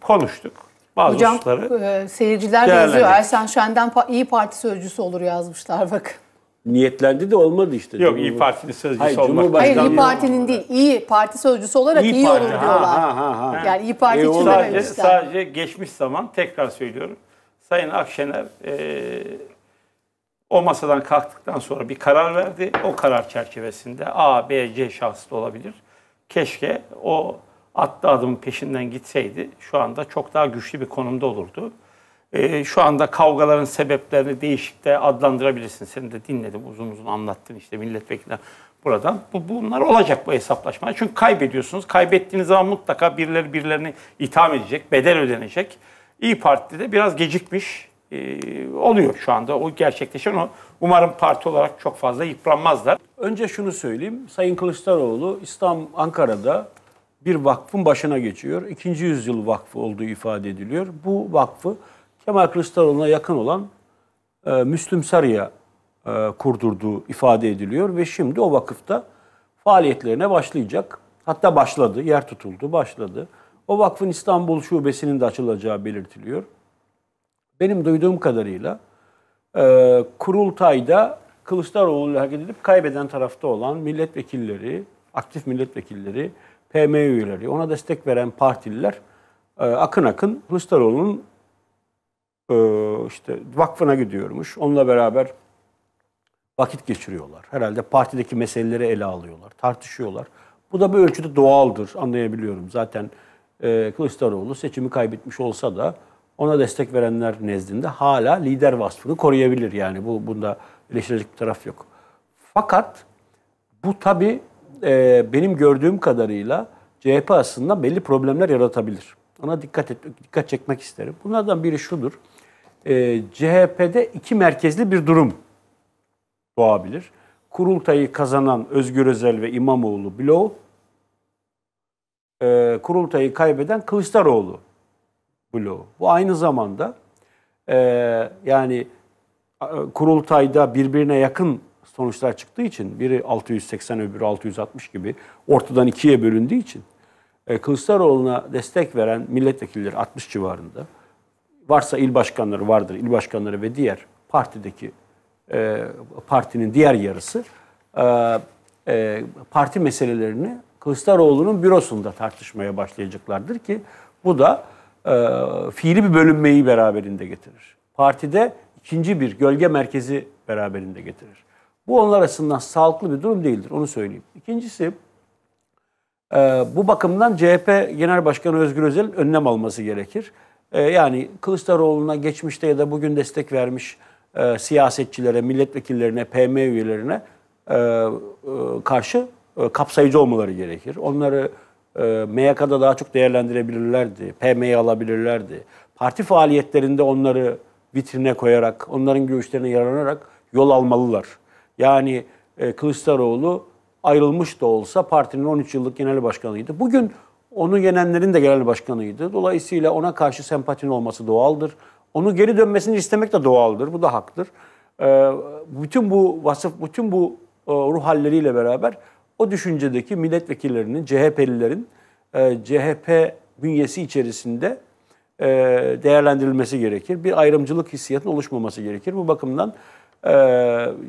A: konuştuk. Bazı Hocam,
C: e, seyirciler yazıyor. Ersen Şen'den iyi parti sözcüsü olur yazmışlar bakın
B: niyetlendi de olmadı işte. Yok Cumhur... İyi Parti'nin sözcüsü Hayır, olmak. Hayır İyi Parti'nin
C: değil, İyi Parti sözcüsü olarak İyi, iyi olur diyorlar. Ha,
A: ha, ha. Yani İyi Parti e, için sadece, sadece geçmiş zaman tekrar söylüyorum. Sayın Akşener e, o masadan kalktıktan sonra bir karar verdi. O karar çerçevesinde A, B, C şahsı da olabilir. Keşke o atlı adımın peşinden gitseydi şu anda çok daha güçlü bir konumda olurdu. Ee, şu anda kavgaların sebeplerini değişik de adlandırabilirsin. Seni de dinledim uzun uzun anlattın işte milletvekiller buradan. Bu, bunlar olacak bu hesaplaşma. Çünkü kaybediyorsunuz. Kaybettiğiniz zaman mutlaka birileri birilerini itham edecek, bedel ödenecek. İyi Parti de biraz gecikmiş e, oluyor şu anda. O gerçekleşen o. Umarım parti olarak çok fazla yıpranmazlar. Önce şunu söyleyeyim. Sayın
B: Kılıçdaroğlu İstanbul, Ankara'da bir vakfın başına geçiyor. İkinci yüzyıl vakfı olduğu ifade ediliyor. Bu vakfı Kemal Kılıçdaroğlu'na yakın olan e, Müslüm Sarı'ya e, kurdurduğu ifade ediliyor ve şimdi o vakıfta faaliyetlerine başlayacak. Hatta başladı, yer tutuldu, başladı. O vakfın İstanbul şubesinin de açılacağı belirtiliyor. Benim duyduğum kadarıyla e, kurultayda Kılıçdaroğlu'yla hareket edip kaybeden tarafta olan milletvekilleri, aktif milletvekilleri, PM üyeleri, ona destek veren partililer e, akın akın Kılıçdaroğlu'nun ee, işte vakfına gidiyormuş. Onunla beraber vakit geçiriyorlar. Herhalde partideki meseleleri ele alıyorlar, tartışıyorlar. Bu da bir ölçüde doğaldır, anlayabiliyorum. Zaten e, Kılıçdaroğlu seçimi kaybetmiş olsa da ona destek verenler nezdinde hala lider vasfını koruyabilir. Yani bu bunda eleştirecek bir taraf yok. Fakat bu tabii e, benim gördüğüm kadarıyla CHP aslında belli problemler yaratabilir. Ona dikkat et, dikkat çekmek isterim. Bunlardan biri şudur e, ee, CHP'de iki merkezli bir durum doğabilir. Kurultayı kazanan Özgür Özel ve İmamoğlu bloğu, e, kurultayı kaybeden Kılıçdaroğlu bloğu. Bu aynı zamanda e, yani kurultayda birbirine yakın sonuçlar çıktığı için biri 680 öbürü 660 gibi ortadan ikiye bölündüğü için e, Kılıçdaroğlu'na destek veren milletvekilleri 60 civarında varsa il başkanları vardır. il başkanları ve diğer partideki e, partinin diğer yarısı e, e, parti meselelerini Kılıçdaroğlu'nun bürosunda tartışmaya başlayacaklardır ki bu da e, fiili bir bölünmeyi beraberinde getirir. Partide ikinci bir gölge merkezi beraberinde getirir. Bu onlar açısından sağlıklı bir durum değildir. Onu söyleyeyim. İkincisi e, bu bakımdan CHP Genel Başkanı Özgür Özel önlem alması gerekir. Ee, yani Kılıçdaroğlu'na geçmişte ya da bugün destek vermiş e, siyasetçilere, milletvekillerine, PM üyelerine e, e, karşı e, kapsayıcı olmaları gerekir. Onları e, MYK'da daha çok değerlendirebilirlerdi, PM'yi alabilirlerdi. Parti faaliyetlerinde onları vitrine koyarak, onların görüşlerine yararlanarak yol almalılar. Yani e, Kılıçdaroğlu ayrılmış da olsa partinin 13 yıllık genel başkanıydı. Bugün onu yenenlerin de genel başkanıydı. Dolayısıyla ona karşı sempatin olması doğaldır. Onu geri dönmesini istemek de doğaldır. Bu da haktır. Ee, bütün bu vasıf, bütün bu e, ruh halleriyle beraber o düşüncedeki milletvekillerinin, CHP'lilerin e, CHP bünyesi içerisinde e, değerlendirilmesi gerekir. Bir ayrımcılık hissiyatının oluşmaması gerekir. Bu bakımdan e,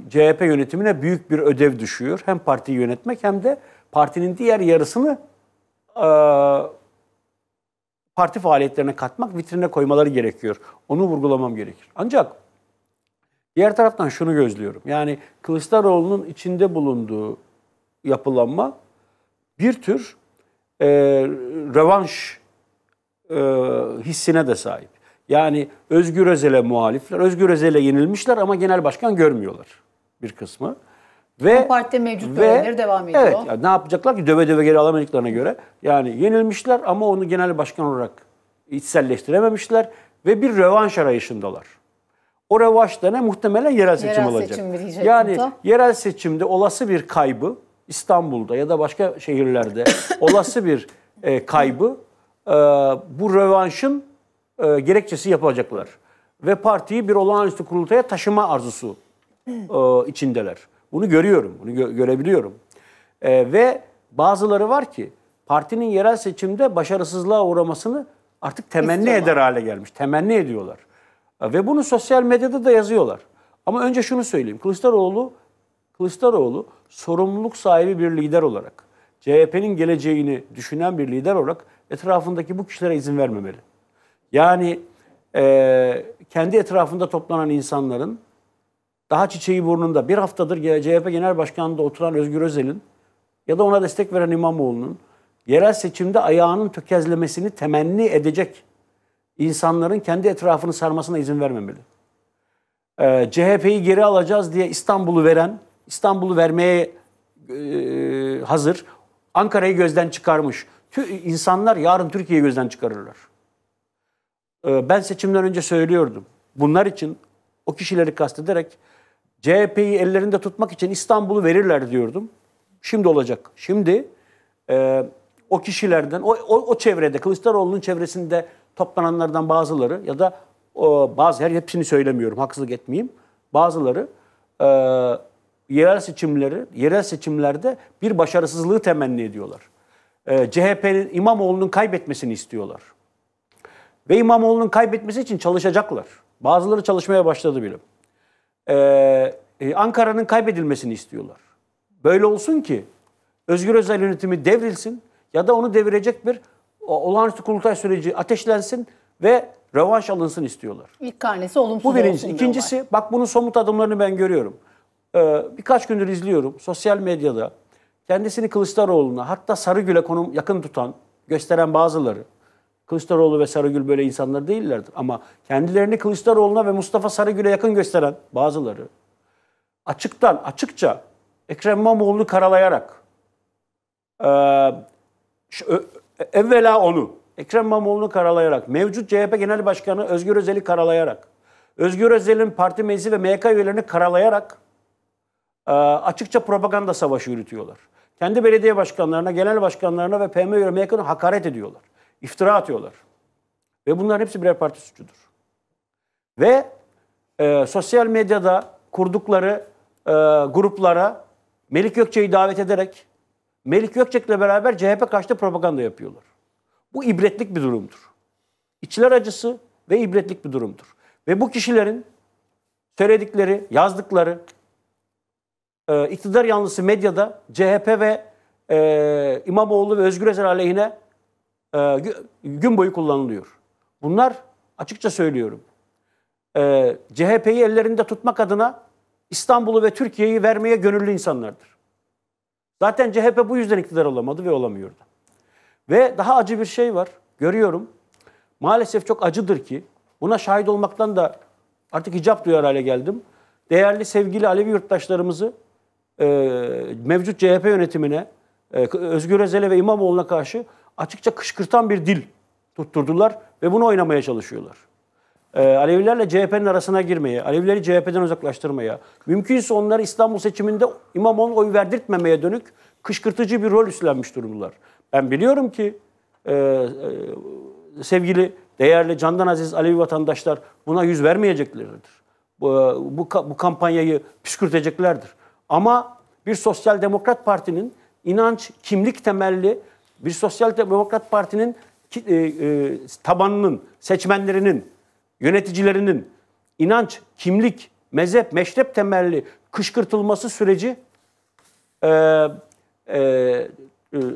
B: CHP yönetimine büyük bir ödev düşüyor. Hem partiyi yönetmek hem de partinin diğer yarısını ee, parti faaliyetlerine katmak, vitrine koymaları gerekiyor. Onu vurgulamam gerekir. Ancak diğer taraftan şunu gözlüyorum. Yani Kılıçdaroğlu'nun içinde bulunduğu yapılanma bir tür e, revanş e, hissine de sahip. Yani Özgür Özel'e muhalifler, Özgür Özel'e yenilmişler ama genel başkan görmüyorlar bir kısmı. Ve, o partide mevcut görevleri
C: devam ediyor. Evet,
B: yani ne yapacaklar ki döve döve geri alamadıklarına göre. Yani yenilmişler ama onu genel başkan olarak içselleştirememişler ve bir rövanş arayışındalar. O revaçta ne muhtemelen yerel seçim yerel olacak. Seçim yani da. yerel seçimde olası bir kaybı İstanbul'da ya da başka şehirlerde olası bir e, kaybı e, bu rövanşın e, gerekçesi yapacaklar. Ve partiyi bir olağanüstü kurultaya taşıma arzusu e, içindeler. Bunu görüyorum, bunu gö- görebiliyorum. E, ve bazıları var ki partinin yerel seçimde başarısızlığa uğramasını artık temenni İstiyorlar. eder hale gelmiş. Temenni ediyorlar. E, ve bunu sosyal medyada da yazıyorlar. Ama önce şunu söyleyeyim. Kılıçdaroğlu Kılıçdaroğlu sorumluluk sahibi bir lider olarak, CHP'nin geleceğini düşünen bir lider olarak etrafındaki bu kişilere izin vermemeli. Yani e, kendi etrafında toplanan insanların daha çiçeği burnunda bir haftadır CHP Genel Başkanı'nda oturan Özgür Özel'in ya da ona destek veren İmamoğlu'nun yerel seçimde ayağının tökezlemesini temenni edecek insanların kendi etrafını sarmasına izin vermemeli. Ee, CHP'yi geri alacağız diye İstanbul'u veren, İstanbul'u vermeye e, hazır, Ankara'yı gözden çıkarmış. Tü, insanlar yarın Türkiye'yi gözden çıkarırlar. Ee, ben seçimden önce söylüyordum. Bunlar için o kişileri kastederek CHP'yi ellerinde tutmak için İstanbul'u verirler diyordum. Şimdi olacak. Şimdi e, o kişilerden, o, o, o çevrede, Kılıçdaroğlu'nun çevresinde toplananlardan bazıları ya da o, bazı, her hepsini söylemiyorum, haksızlık etmeyeyim. Bazıları e, yerel seçimleri, yerel seçimlerde bir başarısızlığı temenni ediyorlar. E, CHP'nin İmamoğlu'nun kaybetmesini istiyorlar. Ve İmamoğlu'nun kaybetmesi için çalışacaklar. Bazıları çalışmaya başladı bile. Ee, e, Ankara'nın kaybedilmesini istiyorlar. Böyle olsun ki Özgür Özel yönetimi devrilsin ya da onu devirecek bir olağanüstü kurultay süreci ateşlensin ve revanş alınsın istiyorlar.
C: İlk karnesi olumsuz Bu birincisi. İkincisi
B: bak bunun somut adımlarını ben görüyorum. Ee, birkaç gündür izliyorum sosyal medyada kendisini Kılıçdaroğlu'na hatta Sarıgül'e konum yakın tutan gösteren bazıları Kılıçdaroğlu ve Sarıgül böyle insanlar değillerdir. Ama kendilerini Kılıçdaroğlu'na ve Mustafa Sarıgül'e yakın gösteren bazıları açıktan, açıkça Ekrem İmamoğlu'nu karalayarak e, şu, evvela onu, Ekrem İmamoğlu'nu karalayarak, mevcut CHP Genel Başkanı Özgür Özel'i karalayarak, Özgür Özel'in parti meclisi ve MK üyelerini karalayarak e, açıkça propaganda savaşı yürütüyorlar. Kendi belediye başkanlarına, genel başkanlarına ve PM üyelerine hakaret ediyorlar iftira atıyorlar. Ve bunların hepsi birer parti suçudur. Ve e, sosyal medyada kurdukları e, gruplara Melik Gökçe'yi davet ederek Melik Gökçek'le beraber CHP karşıtı propaganda yapıyorlar. Bu ibretlik bir durumdur. İçler acısı ve ibretlik bir durumdur. Ve bu kişilerin söyledikleri, yazdıkları e, iktidar yanlısı medyada CHP ve e, İmamoğlu ve Özgür Özel aleyhine ee, gün boyu kullanılıyor. Bunlar açıkça söylüyorum. E, CHP'yi ellerinde tutmak adına İstanbul'u ve Türkiye'yi vermeye gönüllü insanlardır. Zaten CHP bu yüzden iktidar olamadı ve olamıyordu. Ve daha acı bir şey var. Görüyorum. Maalesef çok acıdır ki buna şahit olmaktan da artık icap duyar hale geldim. Değerli sevgili Alevi yurttaşlarımızı e, mevcut CHP yönetimine, e, Özgür Özel'e ve İmamoğlu'na karşı açıkça kışkırtan bir dil tutturdular ve bunu oynamaya çalışıyorlar. Ee, Alevilerle CHP'nin arasına girmeye, Alevileri CHP'den uzaklaştırmaya, mümkünse onları İstanbul seçiminde İmamoğlu oy verdirtmemeye dönük kışkırtıcı bir rol üstlenmiş durumdalar. Ben biliyorum ki e, e, sevgili değerli candan aziz Alevi vatandaşlar buna yüz vermeyeceklerdir. Bu, e, bu, bu kampanyayı püskürteceklerdir. Ama bir sosyal demokrat partinin inanç, kimlik temelli bir Sosyal Demokrat Parti'nin e, e, tabanının, seçmenlerinin, yöneticilerinin inanç, kimlik, mezhep, meşrep temelli kışkırtılması süreci e, e, e,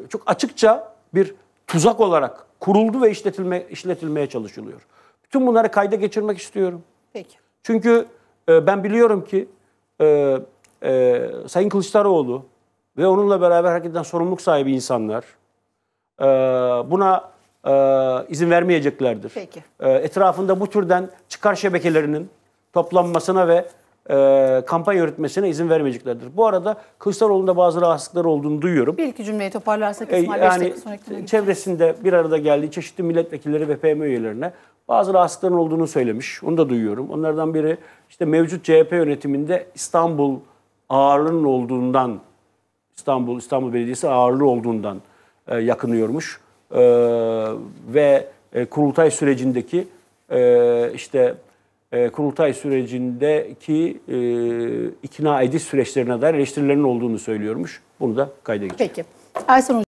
B: çok açıkça bir tuzak olarak kuruldu ve işletilme, işletilmeye çalışılıyor. Bütün bunları kayda geçirmek istiyorum. Peki. Çünkü e, ben biliyorum ki e, e, Sayın Kılıçdaroğlu ve onunla beraber hakikaten sorumluluk sahibi insanlar ee, buna e, izin vermeyeceklerdir. Peki. Ee, etrafında bu türden çıkar şebekelerinin toplanmasına ve e, kampanya yürütmesine izin vermeyeceklerdir. Bu arada Kılıçdaroğlu'nda bazı rahatsızlıklar olduğunu duyuyorum. Bir
C: iki cümleyi toparlarsak ee, İsmail e, yani,
B: Çevresinde bir arada geldiği çeşitli milletvekilleri ve PM üyelerine bazı rahatsızlıkların olduğunu söylemiş. Onu da duyuyorum. Onlardan biri işte mevcut CHP yönetiminde İstanbul ağırlığının olduğundan İstanbul İstanbul Belediyesi ağırlığı olduğundan e, yakınıyormuş. E, ve e, kurultay sürecindeki e, işte e, kurultay sürecindeki e, ikna ediş süreçlerine dair eleştirilerin olduğunu söylüyormuş. Bunu da kayda geçiyor. Peki. Ersan